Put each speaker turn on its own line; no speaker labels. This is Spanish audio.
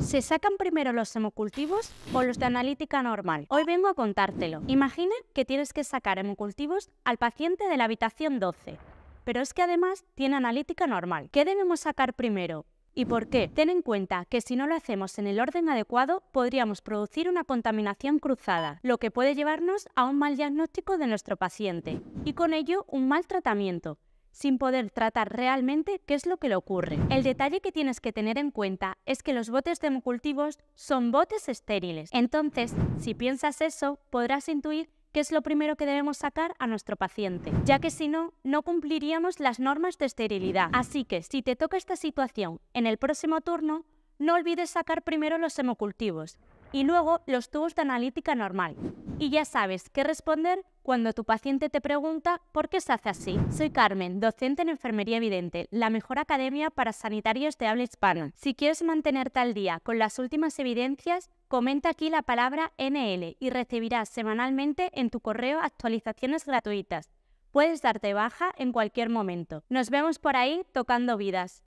¿Se sacan primero los hemocultivos o los de analítica normal? Hoy vengo a contártelo. Imagina que tienes que sacar hemocultivos al paciente de la habitación 12, pero es que además tiene analítica normal. ¿Qué debemos sacar primero? ¿Y por qué? Ten en cuenta que si no lo hacemos en el orden adecuado, podríamos producir una contaminación cruzada, lo que puede llevarnos a un mal diagnóstico de nuestro paciente y con ello un mal tratamiento sin poder tratar realmente qué es lo que le ocurre. El detalle que tienes que tener en cuenta es que los botes de hemocultivos son botes estériles. Entonces, si piensas eso, podrás intuir qué es lo primero que debemos sacar a nuestro paciente, ya que si no, no cumpliríamos las normas de esterilidad. Así que si te toca esta situación en el próximo turno, no olvides sacar primero los hemocultivos y luego los tubos de analítica normal. Y ya sabes qué responder cuando tu paciente te pregunta por qué se hace así. Soy Carmen, docente en Enfermería Evidente, la mejor academia para sanitarios de habla hispana. Si quieres mantenerte al día con las últimas evidencias, comenta aquí la palabra NL y recibirás semanalmente en tu correo actualizaciones gratuitas. Puedes darte baja en cualquier momento. Nos vemos por ahí tocando vidas.